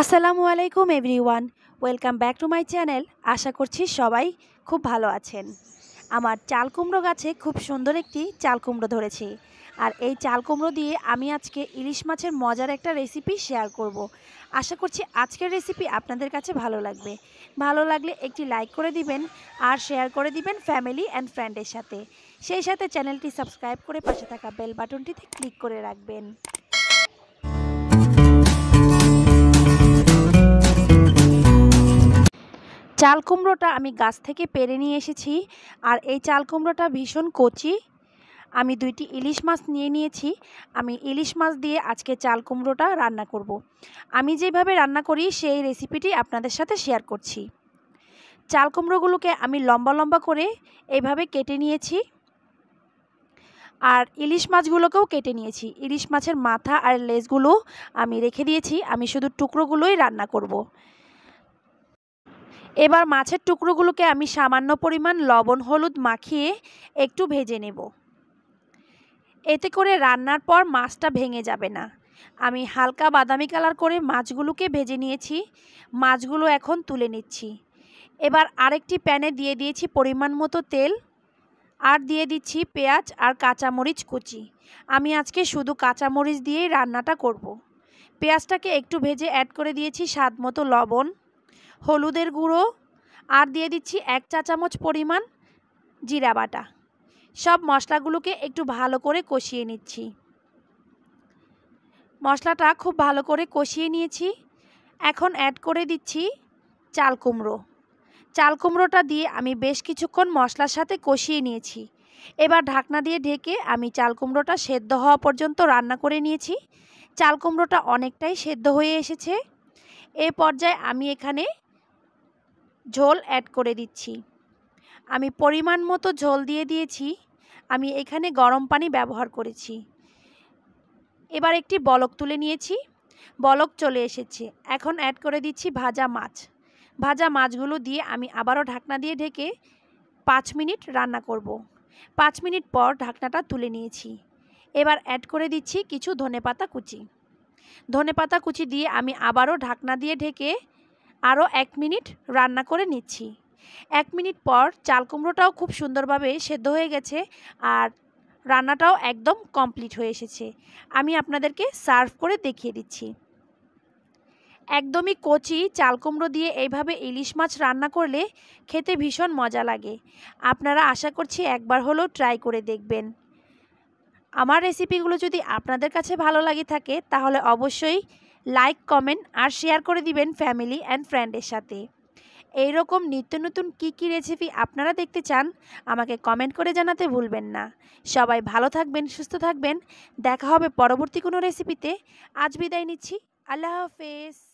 আসসালামু আলাইকুম everyone welcome back to my channel আশা করছি সবাই খুব ভালো আছেন আমার চাল কুমড়ো গাছে খুব সুন্দর একটি চাল কুমড়ো ধরেছি আর এই চাল কুমড়ো দিয়ে আমি আজকে ইলিশ মাছের মজার একটা রেসিপি শেয়ার করব। আশা করছি আজকের রেসিপি আপনাদের কাছে ভালো লাগবে ভালো লাগলে একটি লাইক করে দিবেন আর শেয়ার করে দিবেন ফ্যামিলি অ্যান্ড ফ্রেন্ডের সাথে সেই সাথে চ্যানেলটি সাবস্ক্রাইব করে পাশে থাকা বেল বাটনটিতে ক্লিক করে রাখবেন চাল কুমড়োটা আমি গাছ থেকে পেরে নিয়ে এসেছি আর এই চাল কুমড়োটা ভীষণ কচি আমি দুইটি ইলিশ মাছ নিয়ে নিয়েছি আমি ইলিশ মাছ দিয়ে আজকে চাল কুমড়োটা রান্না করব। আমি যেভাবে রান্না করি সেই রেসিপিটি আপনাদের সাথে শেয়ার করছি চাল কুমড়োগুলোকে আমি লম্বা লম্বা করে এইভাবে কেটে নিয়েছি আর ইলিশ মাছগুলোকেও কেটে নিয়েছি ইলিশ মাছের মাথা আর লেজগুলো আমি রেখে দিয়েছি আমি শুধু টুকরোগুলোই রান্না করব। এবার মাছের টুকরোগুলোকে আমি সামান্য পরিমাণ লবণ হলুদ মাখিয়ে একটু ভেজে নেব এতে করে রান্নার পর মাছটা ভেঙে যাবে না আমি হালকা বাদামি কালার করে মাছগুলোকে ভেজে নিয়েছি মাছগুলো এখন তুলে নিচ্ছি এবার আরেকটি প্যানে দিয়ে দিয়েছি পরিমাণ মতো তেল আর দিয়ে দিচ্ছি পেঁয়াজ আর কাঁচামরিচ কুচি আমি আজকে শুধু কাঁচামরিচ দিয়েই রান্নাটা করব। পেঁয়াজটাকে একটু ভেজে অ্যাড করে দিয়েছি স্বাদ মতো লবণ হলুদের গুঁড়ো আর দিয়ে দিচ্ছি এক চা চামচ পরিমাণ জিরা বাটা সব মশলাগুলোকে একটু ভালো করে কষিয়ে নিচ্ছি মশলাটা খুব ভালো করে কষিয়ে নিয়েছি এখন অ্যাড করে দিচ্ছি চাল কুমড়ো চাল কুমড়োটা দিয়ে আমি বেশ কিছুক্ষণ মশলার সাথে কষিয়ে নিয়েছি এবার ঢাকনা দিয়ে ঢেকে আমি চাল কুমড়োটা সেদ্ধ হওয়া পর্যন্ত রান্না করে নিয়েছি চাল কুমড়োটা অনেকটাই সেদ্ধ হয়ে এসেছে এ পর্যায়ে আমি এখানে ঝোল অ্যাড করে দিচ্ছি আমি পরিমাণ মতো ঝোল দিয়ে দিয়েছি আমি এখানে গরম পানি ব্যবহার করেছি এবার একটি বলক তুলে নিয়েছি বলক চলে এসেছে এখন অ্যাড করে দিচ্ছি ভাজা মাছ ভাজা মাছগুলো দিয়ে আমি আবারও ঢাকনা দিয়ে ঢেকে পাঁচ মিনিট রান্না করব। পাঁচ মিনিট পর ঢাকনাটা তুলে নিয়েছি এবার অ্যাড করে দিচ্ছি কিছু ধনেপাতা কুচি ধনেপাতা কুচি দিয়ে আমি আবারও ঢাকনা দিয়ে ঢেকে আরও এক মিনিট রান্না করে নিচ্ছি এক মিনিট পর চাল কুমড়োটাও খুব সুন্দরভাবে সেদ্ধ হয়ে গেছে আর রান্নাটাও একদম কমপ্লিট হয়ে এসেছে আমি আপনাদেরকে সার্ভ করে দেখিয়ে দিচ্ছি একদমই কচি চাল কুমড়ো দিয়ে এইভাবে ইলিশ মাছ রান্না করলে খেতে ভীষণ মজা লাগে আপনারা আশা করছি একবার হলেও ট্রাই করে দেখবেন আমার রেসিপিগুলো যদি আপনাদের কাছে ভালো লাগে থাকে তাহলে অবশ্যই লাইক কমেন্ট আর শেয়ার করে দিবেন ফ্যামিলি অ্যান্ড ফ্রেন্ডের সাথে এই রকম নিত্য নতুন কী কী রেসিপি আপনারা দেখতে চান আমাকে কমেন্ট করে জানাতে ভুলবেন না সবাই ভালো থাকবেন সুস্থ থাকবেন দেখা হবে পরবর্তী কোনো রেসিপিতে আজ বিদায় নিচ্ছি আল্লাহ হাফেজ